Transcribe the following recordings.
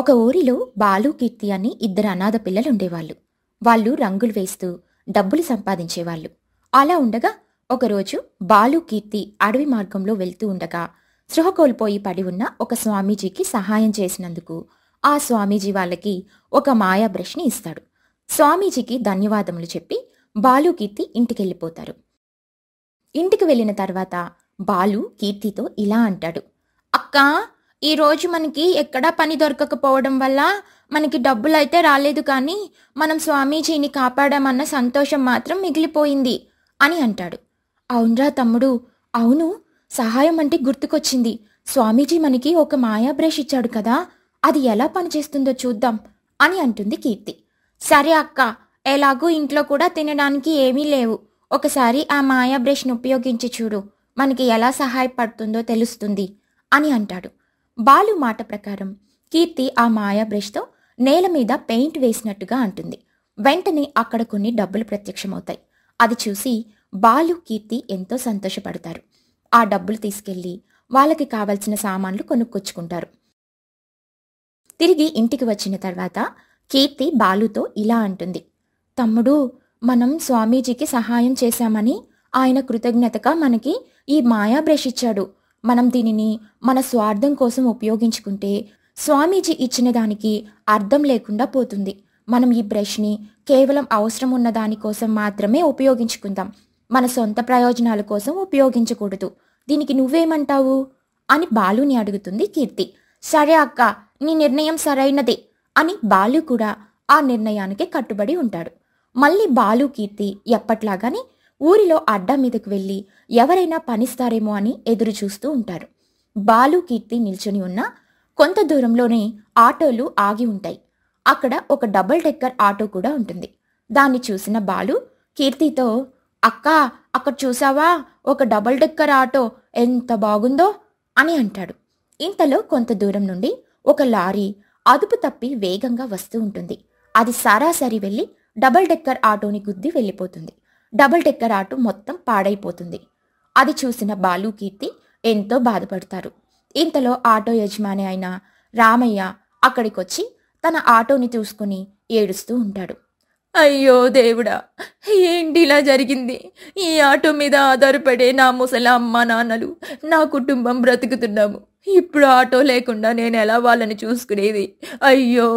ఒక ఊరిలో బాలు కీర్తి అని ఇద్దరు అనాథ పిల్లలు ఉండేవాళ్ళు వాళ్ళు రంగులు వేస్తూ డబ్బులు సంపాదించేవాళ్ళు అలా ఉండగా ఒకరోజు బాలు కీర్తి అడవి మార్గంలో వెళ్తూ ఉండగా సృహ కోల్పోయి పడి ఉన్న ఒక స్వామీజీకి సహాయం చేసినందుకు ఆ స్వామీజీ వాళ్ళకి ఒక మాయా బ్రష్ని ఇస్తాడు స్వామీజీకి ధన్యవాదములు చెప్పి బాలు కీర్తి ఇంటికెళ్ళిపోతారు ఇంటికి వెళ్ళిన తర్వాత బాలు కీర్తితో ఇలా అంటాడు అక్కా ఈ రోజు మనకి ఎక్కడా పని దొరకకపోవడం వల్ల మనకి డబ్బులు అయితే రాలేదు కానీ మనం స్వామీజీని కాపాడామన్న సంతోషం మాత్రం మిగిలిపోయింది అని అంటాడు అవునరా తమ్ముడు అవును సహాయం అంటే గుర్తుకొచ్చింది స్వామీజీ మనకి ఒక మాయా బ్రష్ ఇచ్చాడు కదా అది ఎలా పనిచేస్తుందో చూద్దాం అని అంటుంది కీర్తి సరే అక్క ఎలాగూ ఇంట్లో కూడా తినడానికి ఏమీ లేవు ఒకసారి ఆ మాయా బ్రష్ను ఉపయోగించి చూడు మనకి ఎలా సహాయపడుతుందో తెలుస్తుంది అని అంటాడు బాలు మాట ప్రకారం కీర్తి ఆ మాయా బ్రష్తో నేల మీద పెయింట్ వేసినట్టుగా అంటుంది వెంటనే అక్కడ కొన్ని డబ్బులు ప్రత్యక్షమవుతాయి అది చూసి బాలు కీర్తి ఎంతో సంతోషపడతారు ఆ డబ్బులు తీసుకెళ్లి వాళ్ళకి కావలసిన సామాన్లు కొనుక్కొచ్చుకుంటారు తిరిగి ఇంటికి వచ్చిన తర్వాత కీర్తి బాలుతో ఇలా అంటుంది తమ్ముడు మనం స్వామీజీకి సహాయం చేశామని ఆయన కృతజ్ఞతగా మనకి ఈ మాయా బ్రష్ ఇచ్చాడు మనం దీనిని మన స్వార్థం కోసం ఉపయోగించుకుంటే స్వామీజీ ఇచ్చిన దానికి అర్థం లేకుండా పోతుంది మనం ఈ బ్రష్ని కేవలం అవసరం ఉన్న దానికోసం మాత్రమే ఉపయోగించుకుందాం మన సొంత ప్రయోజనాల కోసం ఉపయోగించకూడదు దీనికి నువ్వేమంటావు అని బాలుని అడుగుతుంది కీర్తి సరే అక్క నీ నిర్ణయం సరైనదే అని బాలు కూడా ఆ నిర్ణయానికి కట్టుబడి ఉంటాడు మళ్ళీ బాలు కీర్తి ఎప్పట్లాగానే ఊరిలో అడ్డం మీదకు వెళ్ళి ఎవరైనా పనిస్తారేమో అని ఎదురు చూస్తూ ఉంటారు బాలు కీర్తి నిల్చొని ఉన్న కొంత దూరంలోనే ఆటోలు ఆగి ఉంటాయి అక్కడ ఒక డబుల్ డెక్కర్ ఆటో కూడా ఉంటుంది దాన్ని చూసిన బాలు కీర్తితో అక్క అక్కడ చూసావా ఒక డబుల్ డెక్కర్ ఆటో ఎంత బాగుందో అని అంటాడు ఇంతలో కొంత దూరం నుండి ఒక లారీ అదుపు తప్పి వేగంగా వస్తూ ఉంటుంది అది సరాసరి వెళ్ళి డబల్ డెక్కర్ ఆటోని గుద్ది వెళ్ళిపోతుంది డబుల్ టెక్కర్ ఆటో మొత్తం పాడైపోతుంది అది చూసిన బాలు కీర్తి ఎంతో బాధపడతారు ఇంతలో ఆటో యజమాని అయిన రామయ్య అక్కడికొచ్చి తన ఆటోని చూసుకుని ఏడుస్తూ ఉంటాడు అయ్యో దేవుడా ఏంటి ఇలా జరిగింది ఈ ఆటో మీద ఆధారపడే నా ముసల అమ్మ నాన్నలు నా కుటుంబం బ్రతుకుతున్నాము ఇప్పుడు ఆటో లేకుండా నేను ఎలా వాళ్ళని చూసుకునేది అయ్యో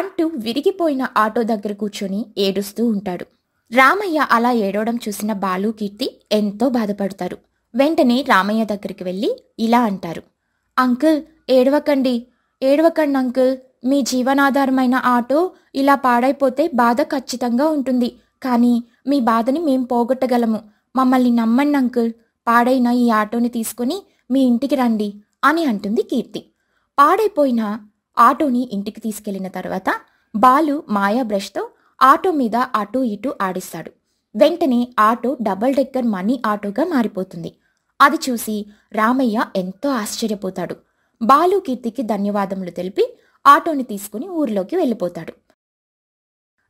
అంటూ విరిగిపోయిన ఆటో దగ్గర కూర్చొని ఏడుస్తూ ఉంటాడు రామయ్య అలా ఏడవడం చూసిన బాలు కీర్తి ఎంతో బాధపడతారు వెంటనే రామయ్య దగ్గరికి వెళ్ళి ఇలా అంటారు అంకుల్ ఏడవకండి ఏడవకండి అంకుల్ మీ జీవనాధారమైన ఆటో ఇలా పాడైపోతే బాధ ఖచ్చితంగా ఉంటుంది కానీ మీ బాధని మేం పోగొట్టగలము మమ్మల్ని నమ్మండి అంకుల్ పాడైన ఈ ఆటోని తీసుకుని మీ ఇంటికి రండి అని అంటుంది కీర్తి పాడైపోయిన ఆటోని ఇంటికి తీసుకెళ్లిన తర్వాత బాలు మాయా బ్రష్తో ఆటో మీద అటు ఇటు ఆడిస్తాడు వెంటనే ఆటో డబల్ డెక్కర్ మనీ ఆటోగా మారిపోతుంది అది చూసి రామయ్య ఎంతో ఆశ్చర్యపోతాడు బాలు కీర్తికి ధన్యవాదములు తెలిపి ఆటోని తీసుకుని ఊరిలోకి వెళ్ళిపోతాడు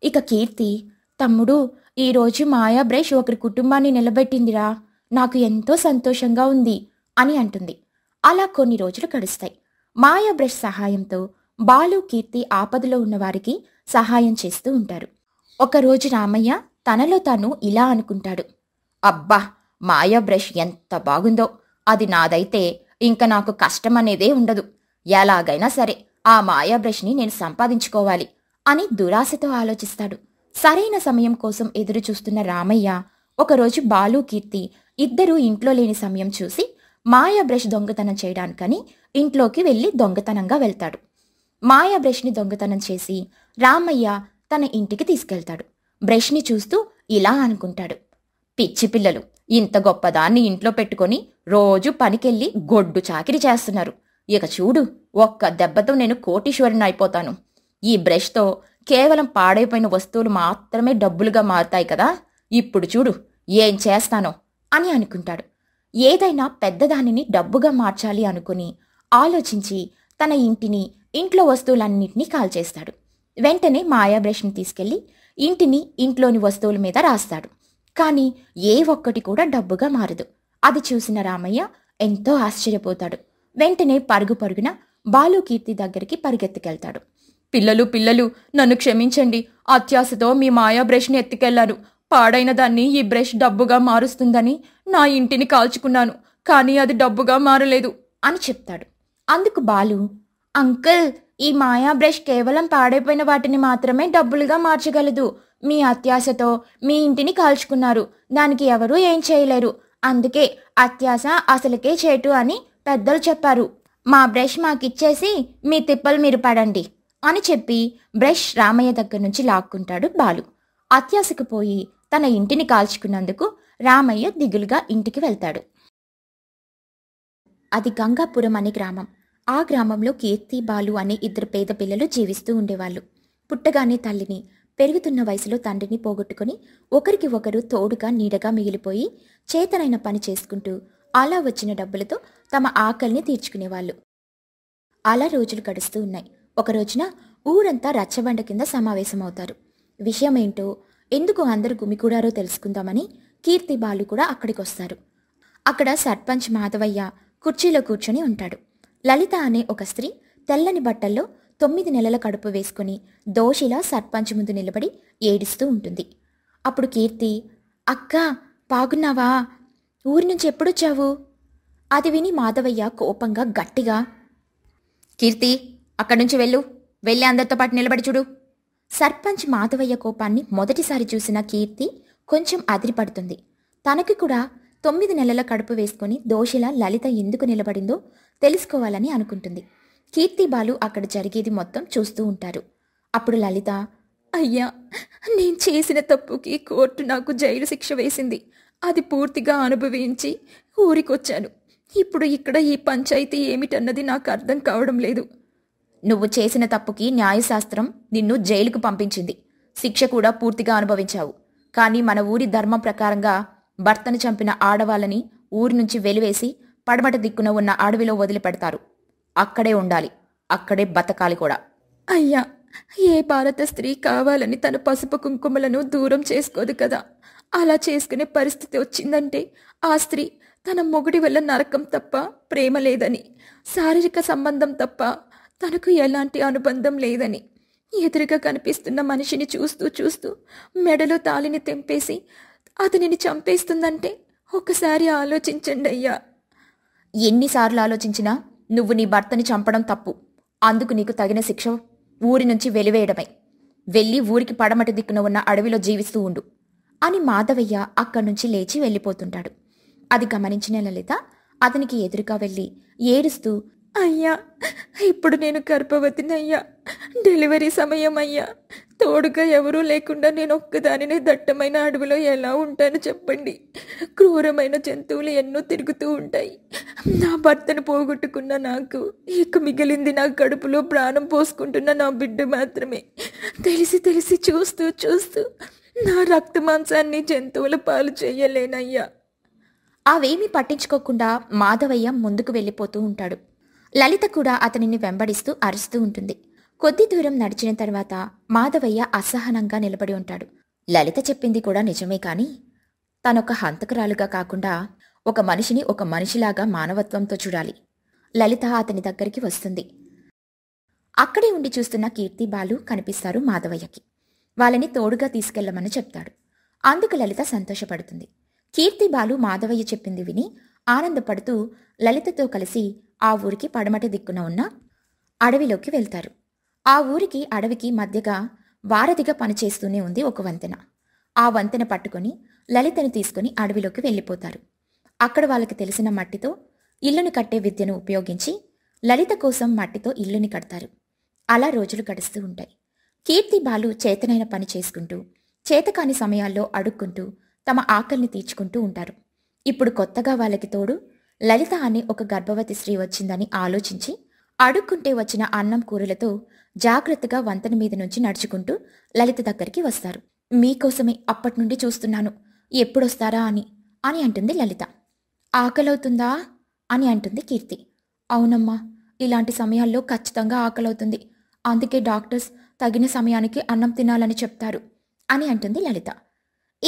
ఇక కీర్తి తమ్ముడు ఈరోజు మాయా బ్రష్ ఒకరి కుటుంబాన్ని నిలబెట్టిందిరా నాకు ఎంతో సంతోషంగా ఉంది అని అంటుంది అలా కొన్ని రోజులు గడుస్తాయి మాయా బ్రష్ సహాయంతో బాలు కీర్తి ఆపదలో ఉన్నవారికి సహాయం చేస్తూ ఉంటారు ఒకరోజు రామయ్య తనలో తాను ఇలా అనుకుంటాడు అబ్బా మాయా బ్రష్ ఎంత బాగుందో అది నాదైతే ఇంక నాకు కష్టమనేదే ఉండదు ఎలాగైనా సరే ఆ మాయా బ్రష్ని నేను సంపాదించుకోవాలి అని దురాశతో ఆలోచిస్తాడు సరైన సమయం కోసం ఎదురు చూస్తున్న రామయ్య ఒకరోజు బాలు కీర్తి ఇద్దరూ ఇంట్లో లేని సమయం చూసి మాయా బ్రష్ దొంగతనం చేయడానికని ఇంట్లోకి వెళ్ళి దొంగతనంగా వెళ్తాడు మాయా బ్రష్ని దొంగతనం చేసి రామయ్య తన ఇంటికి తీసుకెళ్తాడు బ్రష్ని చూస్తూ ఇలా అనుకుంటాడు పిచ్చి పిల్లలు ఇంత గొప్పదాన్ని ఇంట్లో పెట్టుకొని రోజు పనికెళ్ళి గొడ్డు చాకిరి చేస్తున్నారు ఇక చూడు ఒక్క దెబ్బతో నేను కోటీశ్వరుని అయిపోతాను ఈ బ్రష్తో కేవలం పాడైపోయిన వస్తువులు మాత్రమే డబ్బులుగా మారుతాయి కదా ఇప్పుడు చూడు ఏం చేస్తానో అని అనుకుంటాడు ఏదైనా పెద్దదానిని డబ్బుగా మార్చాలి అనుకుని ఆలోచించి తన ఇంటిని ఇంట్లో వస్తువులన్నింటినీ కాల్చేస్తాడు వెంటనే మాయా బ్రష్ని తీసుకెళ్లి ఇంటిని ఇంట్లోని వస్తువుల మీద రాస్తాడు కానీ ఏ ఒక్కటి కూడా డబ్బుగా మారదు అది చూసిన రామయ్య ఎంతో ఆశ్చర్యపోతాడు వెంటనే పరుగు పరుగున బాలుకీర్తి దగ్గరికి పరిగెత్తుకెళ్తాడు పిల్లలు పిల్లలు నన్ను క్షమించండి అత్యాశతో మీ మాయా బ్రష్ని ఎత్తుకెళ్లాను పాడైన దాన్ని ఈ బ్రష్ డబ్బుగా మారుస్తుందని నా ఇంటిని కాల్చుకున్నాను కానీ అది డబ్బుగా మారలేదు అని చెప్తాడు అందుకు బాలు అంకుల్ ఈ మాయా బ్రష్ కేవలం పాడైపోయిన వాటిని మాత్రమే డబ్బులుగా మార్చగలదు మీ అత్యాశతో మీ ఇంటిని కాల్చుకున్నారు దానికి ఎవరూ ఏం చేయలేరు అందుకే అత్యాశ అసలుకే చేటు అని పెద్దలు చెప్పారు మా బ్రష్ మాకిచ్చేసి మీ తిప్పలు మీరు పడండి అని చెప్పి బ్రష్ రామయ్య దగ్గర నుంచి లాక్కుంటాడు బాలు అత్యాశకు పోయి తన ఇంటిని కాల్చుకున్నందుకు రామయ్య దిగులుగా ఇంటికి వెళ్తాడు అది గంగాపురం అనే గ్రామం ఆ గ్రామంలో కీర్తి బాలు అనే ఇద్దరు పేద పిల్లలు జీవిస్తూ ఉండేవాళ్ళు పుట్టగానే తల్లిని పెరుగుతున్న వయసులో తండ్రిని పోగొట్టుకుని ఒకరికి ఒకరు తోడుగా నీడగా మిగిలిపోయి చేతనైన పని చేసుకుంటూ అలా వచ్చిన డబ్బులతో తమ ఆకలిని తీర్చుకునేవాళ్ళు అలా రోజులు గడుస్తూ ఉన్నాయి ఒక రోజున ఊరంతా రచ్చబండ కింద సమావేశమవుతారు విషయమేంటో ఎందుకు అందరు గుమికూడారో తెలుసుకుందామని కీర్తి బాలు కూడా అక్కడికి వస్తారు అక్కడ సర్పంచ్ మాధవయ్య కుర్చీలో కూర్చొని ఉంటాడు లలిత అనే ఒక స్త్రీ తెల్లని బట్టల్లో తొమ్మిది నెలల కడుపు వేసుకుని దోషిలా సర్పంచ్ ముందు నిలబడి ఏడుస్తూ ఉంటుంది అప్పుడు కీర్తి అక్క బాగున్నావా ఊరి నుంచి ఎప్పుడొచ్చావు అది విని మాధవయ్య కోపంగా గట్టిగా కీర్తి అక్కడి నుంచి వెళ్ళు వెళ్ళి అందరితో పాటు నిలబడి చూడు సర్పంచ్ మాధవయ్య కోపాన్ని మొదటిసారి చూసిన కీర్తి కొంచెం అదిరిపడుతుంది తనకి కూడా తొమ్మిది నెలల కడుపు వేసుకుని దోషిలా లలిత ఎందుకు నిలబడిందో తెలుసుకోవాలని అనుకుంటుంది కీర్తి బాలు అక్కడ జరిగేది మొత్తం చూస్తూ ఉంటారు అప్పుడు లలిత అయ్యా నేను చేసిన తప్పుకి కోర్టు నాకు జైలు శిక్ష వేసింది అది పూర్తిగా అనుభవించి ఊరికొచ్చాను ఇప్పుడు ఇక్కడ ఈ పంచాయతీ ఏమిటన్నది నాకు అర్థం కావడం లేదు నువ్వు చేసిన తప్పుకి న్యాయశాస్త్రం నిన్ను జైలుకు పంపించింది శిక్ష కూడా పూర్తిగా అనుభవించావు కానీ మన ఊరి ధర్మం ప్రకారంగా భర్తను చంపిన ఆడవాళ్ళని ఊరి నుంచి వెలివేసి పడమట దిక్కున ఉన్న అడవిలో వదిలిపెడతారు అక్కడే ఉండాలి అక్కడే బతకాలి కూడా అయ్యా ఏ భారత స్త్రీ కావాలని తన పసుపు కుంకుమలను దూరం చేసుకోదు కదా అలా చేసుకునే పరిస్థితి వచ్చిందంటే ఆ స్త్రీ తన మొగుడి వల్ల నరకం తప్ప ప్రేమ లేదని శారీరక సంబంధం తప్ప తనకు ఎలాంటి అనుబంధం లేదని ఎదురుగా కనిపిస్తున్న మనిషిని చూస్తూ చూస్తూ మెడలో తాలిని తెంపేసి అతనిని చంపేస్తుందంటే ఒకసారి ఆలోచించండి అయ్యా ఎన్నిసార్లు ఆలోచించినా నువ్వు నీ భర్తని చంపడం తప్పు అందుకు నీకు తగిన శిక్ష ఊరి నుంచి వెలివేయడమే వెళ్ళి ఊరికి పడమటి దిక్కున ఉన్న అడవిలో జీవిస్తూ ఉండు అని మాధవయ్య అక్కడి నుంచి లేచి వెళ్ళిపోతుంటాడు అది గమనించిన లలిత అతనికి ఎదురుగా వెళ్ళి ఏడుస్తూ అయ్యా ఇప్పుడు నేను గర్భవతిని అయ్యా డెలివరీ సమయం అయ్యా తోడుగా ఎవరూ లేకుండా నేను ఒక్కదానినే దట్టమైన అడవిలో ఎలా ఉంటానో చెప్పండి క్రూరమైన జంతువులు ఎన్నో తిరుగుతూ ఉంటాయి నా భర్తను పోగొట్టుకున్న నాకు ఇక మిగిలింది నా కడుపులో ప్రాణం పోసుకుంటున్న నా బిడ్డ మాత్రమే తెలిసి తెలిసి చూస్తూ చూస్తూ నా రక్త మాంసాన్ని జంతువుల పాలు చేయలేనయ్యా అవేమీ పట్టించుకోకుండా మాధవయ్య ముందుకు వెళ్ళిపోతూ ఉంటాడు లలిత కూడా అతనిని వెంబడిస్తూ అరుస్తూ ఉంటుంది కొద్ది దూరం నడిచిన తర్వాత మాధవయ్య అసహనంగా నిలబడి ఉంటాడు లలిత చెప్పింది కూడా నిజమే కాని తనొక హంతకురాలుగా కాకుండా ఒక మనిషిని ఒక మనిషిలాగా మానవత్వంతో చూడాలి లలిత అతని దగ్గరికి వస్తుంది అక్కడే ఉండి చూస్తున్న కీర్తి బాలు కనిపిస్తారు మాధవయ్యకి వాళ్ళని తోడుగా తీసుకెళ్లమని చెప్తాడు అందుకు లలిత సంతోషపడుతుంది కీర్తి బాలు మాధవయ్య చెప్పింది విని ఆనందపడుతూ లలితతో కలిసి ఆ ఊరికి పడమటి దిక్కున ఉన్న అడవిలోకి వెళ్తారు ఆ ఊరికి అడవికి మధ్యగా వారధిగా పనిచేస్తూనే ఉంది ఒక వంతెన ఆ వంతెన పట్టుకొని లలితను తీసుకుని అడవిలోకి వెళ్ళిపోతారు అక్కడ వాళ్ళకి తెలిసిన మట్టితో ఇల్లుని కట్టే విద్యను ఉపయోగించి లలిత కోసం మట్టితో ఇల్లుని కడతారు అలా రోజులు గడుస్తూ ఉంటాయి కీర్తి బాలు చేతనైన పని చేసుకుంటూ చేతకాని సమయాల్లో అడుక్కుంటూ తమ ఆకలిని తీర్చుకుంటూ ఉంటారు ఇప్పుడు కొత్తగా వాళ్ళకి తోడు లలిత అనే ఒక గర్భవతి స్త్రీ వచ్చిందని ఆలోచించి అడుక్కుంటే వచ్చిన అన్నం కూరలతో జాగ్రత్తగా వంతెన మీద నుంచి నడుచుకుంటూ లలిత దగ్గరికి వస్తారు మీకోసమే నుండి చూస్తున్నాను ఎప్పుడొస్తారా అని అని అంటుంది లలిత ఆకలవుతుందా అని అంటుంది కీర్తి అవునమ్మా ఇలాంటి సమయాల్లో ఖచ్చితంగా ఆకలవుతుంది అందుకే డాక్టర్స్ తగిన సమయానికి అన్నం తినాలని చెప్తారు అని అంటుంది లలిత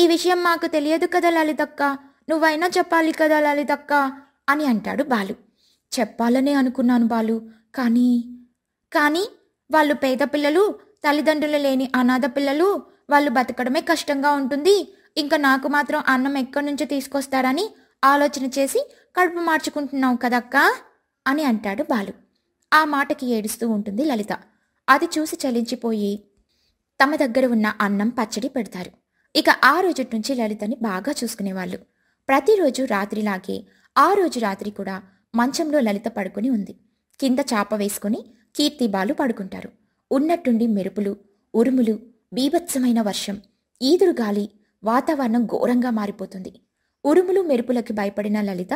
ఈ విషయం మాకు తెలియదు కదా లలితక్క నువ్వైనా చెప్పాలి కదా లలితక్క అని అంటాడు బాలు చెప్పాలనే అనుకున్నాను బాలు కానీ కానీ వాళ్ళు పేద పిల్లలు తల్లిదండ్రులు లేని అనాథ పిల్లలు వాళ్ళు బతకడమే కష్టంగా ఉంటుంది ఇంకా నాకు మాత్రం అన్నం ఎక్కడి నుంచో తీసుకొస్తారని ఆలోచన చేసి కడుపు మార్చుకుంటున్నావు కదక్కా అని అంటాడు బాలు ఆ మాటకి ఏడుస్తూ ఉంటుంది లలిత అది చూసి చలించిపోయి తమ దగ్గర ఉన్న అన్నం పచ్చడి పెడతారు ఇక ఆ రోజు నుంచి లలితని బాగా చూసుకునేవాళ్ళు ప్రతిరోజు రాత్రిలాగే ఆ రోజు రాత్రి కూడా మంచంలో లలిత పడుకుని ఉంది కింద చాప వేసుకుని కీర్తిబాలు పడుకుంటారు ఉన్నట్టుండి మెరుపులు ఉరుములు బీభత్సమైన వర్షం ఈదురు గాలి వాతావరణం ఘోరంగా మారిపోతుంది ఉరుములు మెరుపులకి భయపడిన లలిత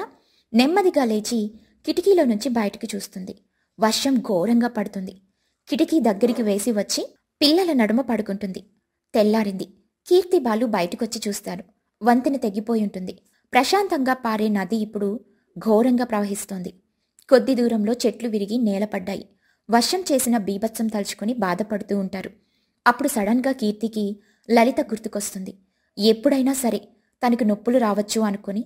నెమ్మదిగా లేచి కిటికీలో నుంచి బయటికి చూస్తుంది వర్షం ఘోరంగా పడుతుంది కిటికీ దగ్గరికి వేసి వచ్చి పిల్లల నడుమ పడుకుంటుంది తెల్లారింది కీర్తి బాలు బయటకొచ్చి చూస్తారు వంతెన తెగిపోయి ఉంటుంది ప్రశాంతంగా పారే నది ఇప్పుడు ఘోరంగా ప్రవహిస్తోంది కొద్ది దూరంలో చెట్లు విరిగి నేలపడ్డాయి వర్షం చేసిన బీభత్సం తలుచుకుని బాధపడుతూ ఉంటారు అప్పుడు సడన్గా కీర్తికి లలిత గుర్తుకొస్తుంది ఎప్పుడైనా సరే తనకు నొప్పులు రావచ్చు అనుకుని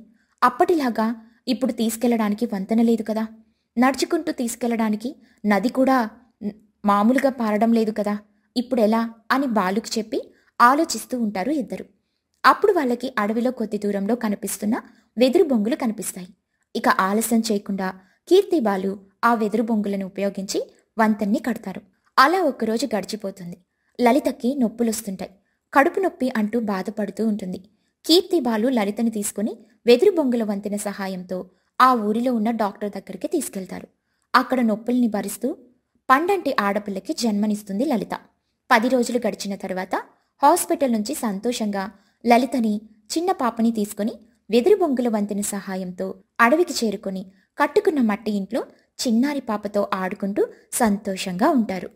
అప్పటిలాగా ఇప్పుడు తీసుకెళ్లడానికి వంతెన లేదు కదా నడుచుకుంటూ తీసుకెళ్లడానికి నది కూడా మామూలుగా పారడం లేదు కదా ఇప్పుడు ఎలా అని బాలుకు చెప్పి ఆలోచిస్తూ ఉంటారు ఇద్దరు అప్పుడు వాళ్ళకి అడవిలో కొద్ది దూరంలో కనిపిస్తున్న వెదురు బొంగులు కనిపిస్తాయి ఇక ఆలస్యం చేయకుండా కీర్తి బాలు ఆ వెదురు బొంగులను ఉపయోగించి వంతెన్ని కడతారు అలా ఒకరోజు గడిచిపోతుంది లలితకి నొప్పులొస్తుంటాయి కడుపు నొప్పి అంటూ బాధపడుతూ ఉంటుంది కీర్తి బాలు లలితని తీసుకుని వెదురు బొంగుల వంతెన సహాయంతో ఆ ఊరిలో ఉన్న డాక్టర్ దగ్గరికి తీసుకెళ్తారు అక్కడ నొప్పుల్ని భరిస్తూ పండంటి ఆడపిల్లకి జన్మనిస్తుంది లలిత పది రోజులు గడిచిన తర్వాత హాస్పిటల్ నుంచి సంతోషంగా లలితని చిన్న పాపని తీసుకుని వెదురు బొంగుల వంతెన సహాయంతో అడవికి చేరుకొని కట్టుకున్న మట్టి ఇంట్లో చిన్నారి పాపతో ఆడుకుంటూ సంతోషంగా ఉంటారు